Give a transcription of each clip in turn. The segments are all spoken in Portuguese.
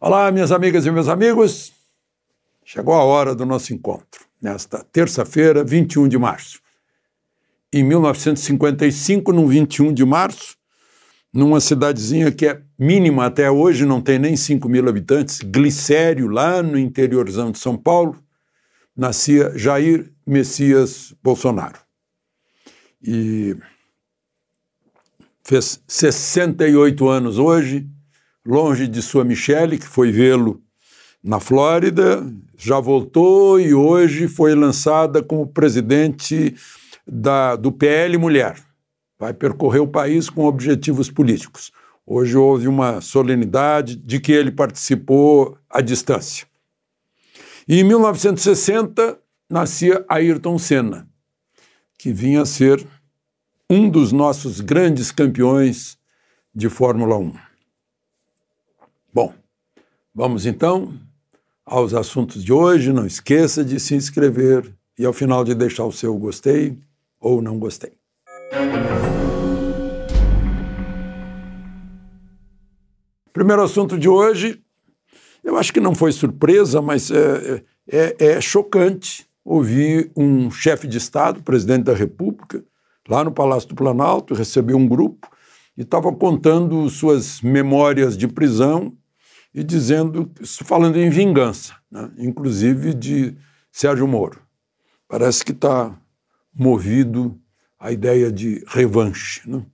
Olá, minhas amigas e meus amigos. Chegou a hora do nosso encontro, nesta terça-feira, 21 de março. Em 1955, no 21 de março, numa cidadezinha que é mínima até hoje, não tem nem 5 mil habitantes, Glicério, lá no interiorzão de São Paulo, nascia Jair Messias Bolsonaro. E fez 68 anos hoje, longe de sua Michelle, que foi vê-lo na Flórida, já voltou e hoje foi lançada como presidente da, do PL Mulher. Vai percorrer o país com objetivos políticos. Hoje houve uma solenidade de que ele participou à distância. E em 1960 nascia Ayrton Senna, que vinha a ser um dos nossos grandes campeões de Fórmula 1. Bom, vamos então aos assuntos de hoje. Não esqueça de se inscrever e ao final de deixar o seu gostei ou não gostei. Primeiro assunto de hoje, eu acho que não foi surpresa, mas é, é, é, é chocante ouvir um chefe de Estado, presidente da República, lá no Palácio do Planalto, recebeu um grupo e estava contando suas memórias de prisão e dizendo, falando em vingança, né? inclusive de Sérgio Moro. Parece que está movido a ideia de revanche. Né?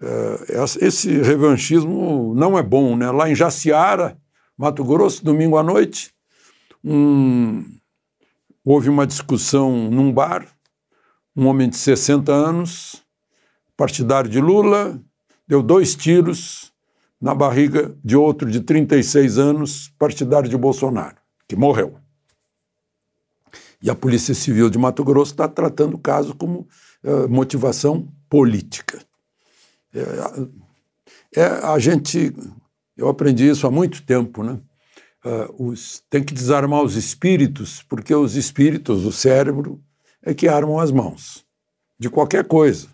É, esse revanchismo não é bom. Né? Lá em Jaciara, Mato Grosso, domingo à noite, um, houve uma discussão num bar. Um homem de 60 anos, partidário de Lula, deu dois tiros na barriga de outro de 36 anos, partidário de Bolsonaro, que morreu. E a Polícia Civil de Mato Grosso está tratando o caso como eh, motivação política. É, é, a gente, eu aprendi isso há muito tempo, né? Eh, os, tem que desarmar os espíritos, porque os espíritos, o cérebro, é que armam as mãos de qualquer coisa.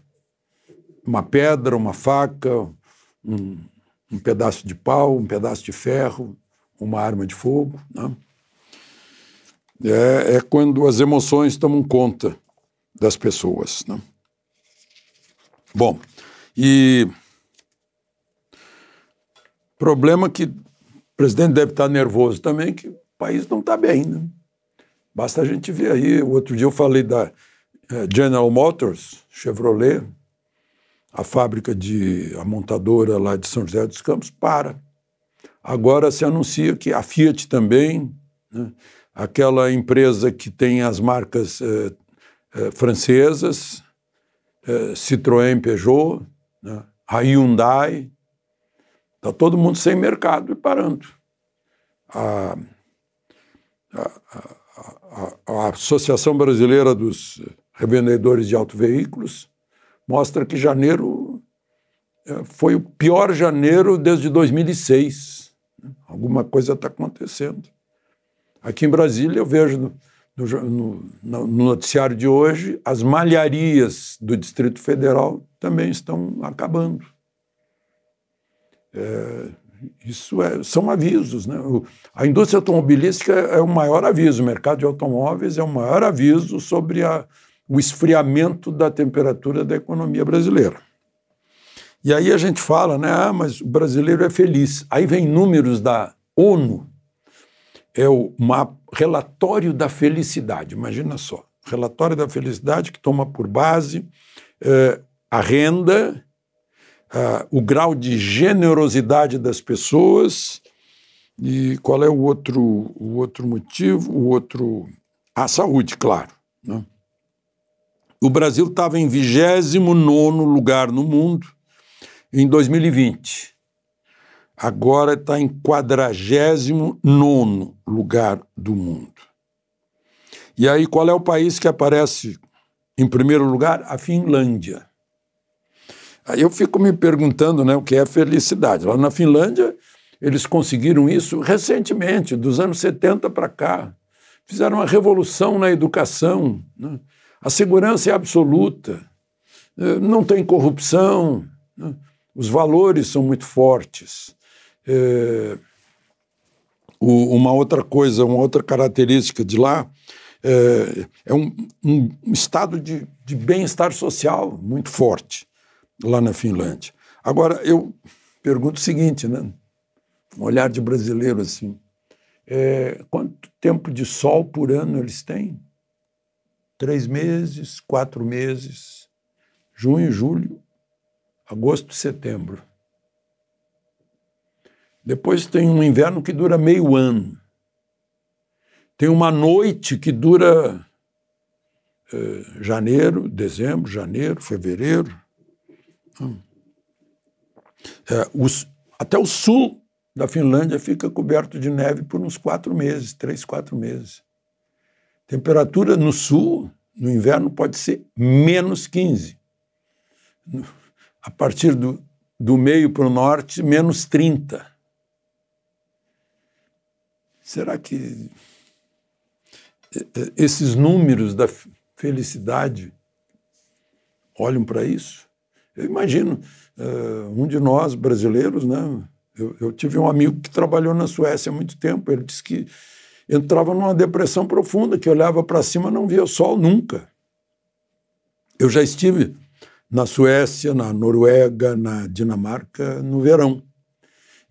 Uma pedra, uma faca, um, um pedaço de pau, um pedaço de ferro, uma arma de fogo. Né? É, é, quando as emoções tomam conta das pessoas. Né? Bom, e problema que o presidente deve estar nervoso também, que o país não está bem. Né? Basta a gente ver aí. O outro dia eu falei da eh, General Motors, Chevrolet, a fábrica de a montadora lá de São José dos Campos para. Agora se anuncia que a Fiat também, né, aquela empresa que tem as marcas eh, eh, francesas, eh, Citroën, Peugeot, né, a Hyundai, está todo mundo sem mercado e parando. A, a, a, a Associação Brasileira dos Revendedores de Autoveículos mostra que janeiro é, foi o pior janeiro desde 2006. Alguma coisa está acontecendo. Aqui em Brasília, eu vejo no, no, no, noticiário de hoje, as malharias do Distrito Federal também estão acabando. É, isso é, são avisos. Né? O, a indústria automobilística é, é o maior aviso, o mercado de automóveis é o maior aviso sobre a o esfriamento da temperatura da economia brasileira. E aí a gente fala, né? Ah, mas o brasileiro é feliz. Aí vem números da ONU, é o relatório da felicidade. Imagina só, relatório da felicidade que toma por base eh, a renda, o grau de generosidade das pessoas e qual é o outro, o outro motivo, o outro a saúde, claro. Né? O Brasil estava em 29 lugar no mundo em 2020. Agora está em 49 lugar do mundo. E aí, qual é o país que aparece em primeiro lugar? A Finlândia. Aí eu fico me perguntando né, o que é felicidade. Lá na Finlândia, eles conseguiram isso recentemente, dos anos 70 para cá. Fizeram uma revolução na educação. Né? A segurança é absoluta, é, não tem corrupção, né? os valores são muito fortes. É, uma outra coisa, uma outra característica de lá é, é um, estado de, de bem-estar social muito forte lá na Finlândia. Agora, eu pergunto o seguinte, né? Um olhar de brasileiro assim. É, quanto tempo de sol por ano eles têm? três meses, quatro meses, junho, julho, agosto, setembro. Depois tem um inverno que dura meio ano. Tem uma noite que dura eh, janeiro, dezembro, janeiro, fevereiro. Hum. É, os, até o sul da Finlândia fica coberto de neve por uns quatro meses, três, quatro meses. Temperatura no sul, no inverno, pode ser menos 15. A partir do, do meio para o norte, menos 30. Será que eh, eh, esses números da felicidade olham para isso? Eu imagino, uh, um de nós brasileiros, né? Eu, eu, tive um amigo que trabalhou na Suécia há muito tempo. Ele disse que entrava numa depressão profunda, que olhava para cima não via o sol nunca. Eu já estive na Suécia, na Noruega, na Dinamarca, no verão.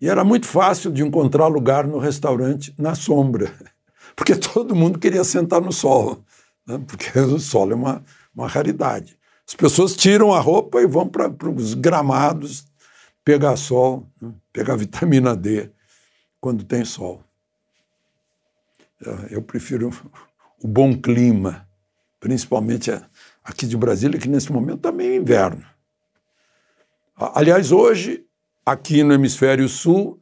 E era muito fácil de encontrar lugar no restaurante na sombra, porque todo mundo queria sentar no sol, né? porque o sol é uma, uma raridade. As pessoas tiram a roupa e vão para os gramados pegar sol, né? pegar vitamina D quando tem sol. Eu prefiro o bom clima, principalmente aqui de Brasília, que nesse momento também tá é inverno. Aliás, hoje, aqui no hemisfério sul,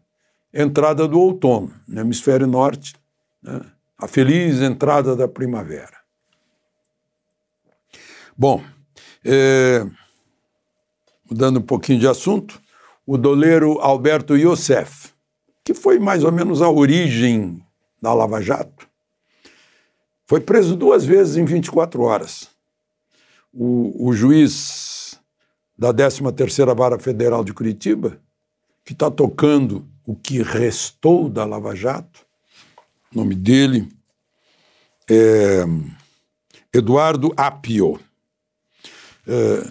entrada do outono, no hemisfério norte, né? a feliz entrada da primavera. Bom, é, mudando um pouquinho de assunto, o doleiro Alberto Youssef, que foi mais ou menos a origem da Lava Jato, foi preso duas vezes em 24 horas. O, o juiz da 13ª Vara Federal de Curitiba, que está tocando o que restou da Lava Jato, nome dele é Eduardo Apio. É,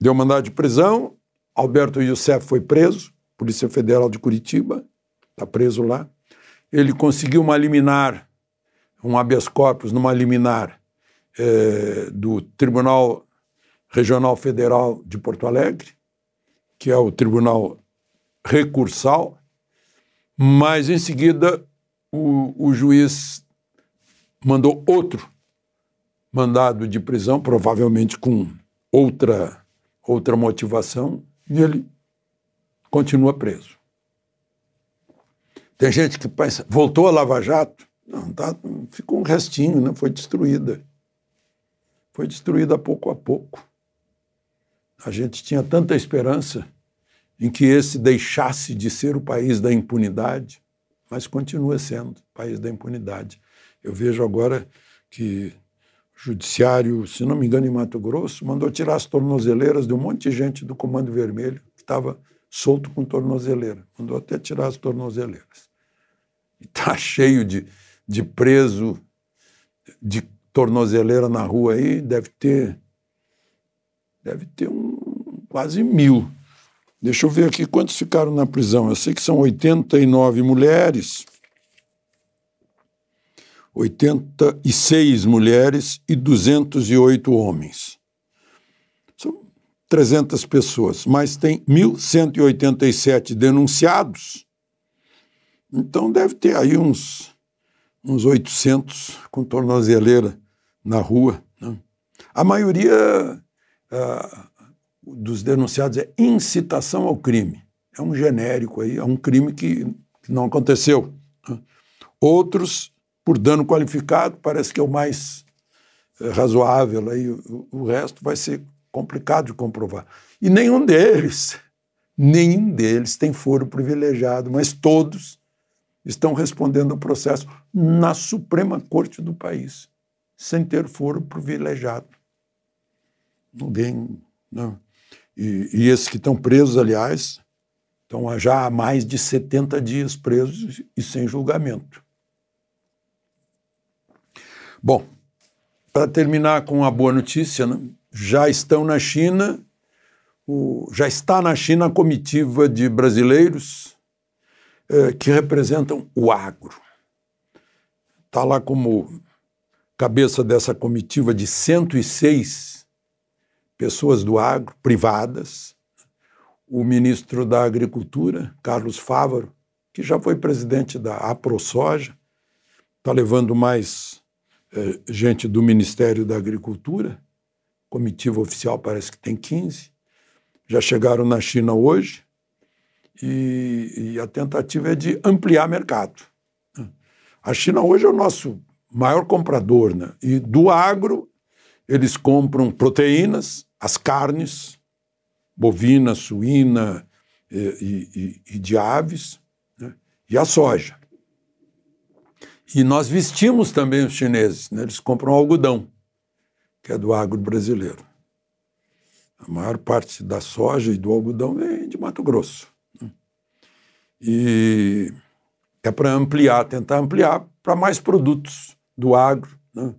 deu mandado de prisão, Alberto Youssef foi preso, Polícia Federal de Curitiba, está preso lá ele conseguiu uma liminar, um habeas corpus numa liminar é, do Tribunal Regional Federal de Porto Alegre, que é o Tribunal Recursal, mas em seguida o, o juiz mandou outro mandado de prisão, provavelmente com outra, outra motivação, e ele continua preso. Tem gente que pensa, voltou a Lava Jato? Não, tá, ficou um restinho, né? foi destruída. Foi destruída pouco a pouco. A gente tinha tanta esperança em que esse deixasse de ser o país da impunidade, mas continua sendo o país da impunidade. Eu vejo agora que o judiciário, se não me engano, em Mato Grosso, mandou tirar as tornozeleiras de um monte de gente do Comando Vermelho que estava solto com tornozeleira. Mandou até tirar as tornozeleiras está cheio de, de preso, de tornozeleira na rua aí, deve ter, deve ter um, quase mil. Deixa eu ver aqui quantos ficaram na prisão. Eu sei que são 89 mulheres, 86 mulheres e 208 homens. São 300 pessoas, mas tem 1.187 denunciados então deve ter aí uns, uns 800 com tornozeleira na rua. Né? A maioria ah, dos denunciados é incitação ao crime. É um genérico aí, é um crime que, que não aconteceu. Né? Outros, por dano qualificado, parece que é o mais eh, razoável, aí o, o resto vai ser complicado de comprovar. E nenhum deles, nenhum deles tem foro privilegiado, mas todos estão respondendo o processo na Suprema Corte do país, sem ter foro privilegiado. Ninguém. Não. Né? E, e esses que estão presos, aliás, estão já há mais de 70 dias presos e sem julgamento. Bom, para terminar com uma boa notícia, né? já estão na China, o, já está na China a comitiva de brasileiros eh, que representam o agro. Está lá como cabeça dessa comitiva de 106 pessoas do agro, privadas, o ministro da Agricultura, Carlos Fávaro, que já foi presidente da AproSoja, está levando mais eh, gente do Ministério da Agricultura, comitiva oficial parece que tem 15, já chegaram na China hoje, e, e a tentativa é de ampliar mercado. Né? A China hoje é o nosso maior comprador, né? E do agro, eles compram proteínas, as carnes, bovina, suína e, e, e de aves, né? e a soja. E nós vestimos também os chineses, né? eles compram algodão, que é do agro brasileiro. A maior parte da soja e do algodão vem de Mato Grosso. E é para ampliar, tentar ampliar para mais produtos do agro. Né?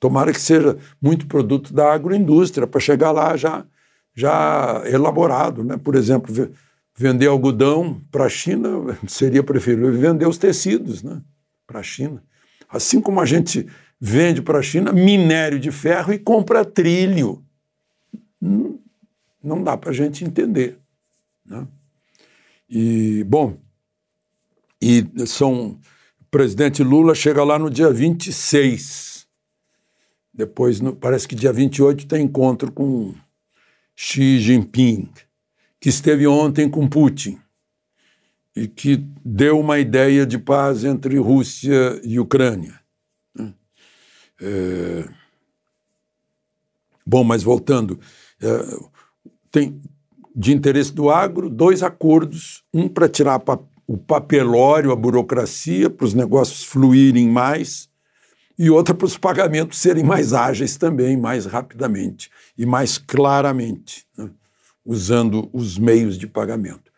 Tomara que seja muito produto da agroindústria, para chegar lá já, já elaborado. Né? Por exemplo, vender algodão para a China seria preferível vender os tecidos né? para a China. Assim como a gente vende para a China minério de ferro e compra trilho. Não, hum, não dá para a gente entender. Né? E, bom, e são. O presidente Lula chega lá no dia 26. Depois, no, parece que dia 28 tem encontro com Xi Jinping, que esteve ontem com Putin e que deu uma ideia de paz entre Rússia e Ucrânia. Né? É... Bom, mas voltando, é... tem de interesse do agro dois acordos, um para tirar o papelório, a burocracia, para os negócios fluírem mais, e outra para os pagamentos serem mais ágeis também, mais rapidamente e mais claramente, né? usando os meios de pagamento.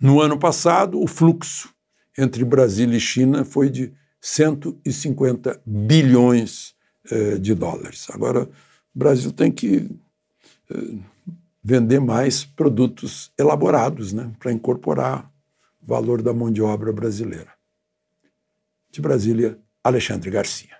No ano passado, o fluxo entre Brasil e China foi de 150 bilhões eh, de dólares. Agora, o Brasil tem que eh, vender mais produtos elaborados né, para incorporar valor da mão de obra brasileira. De Brasília, Alexandre Garcia.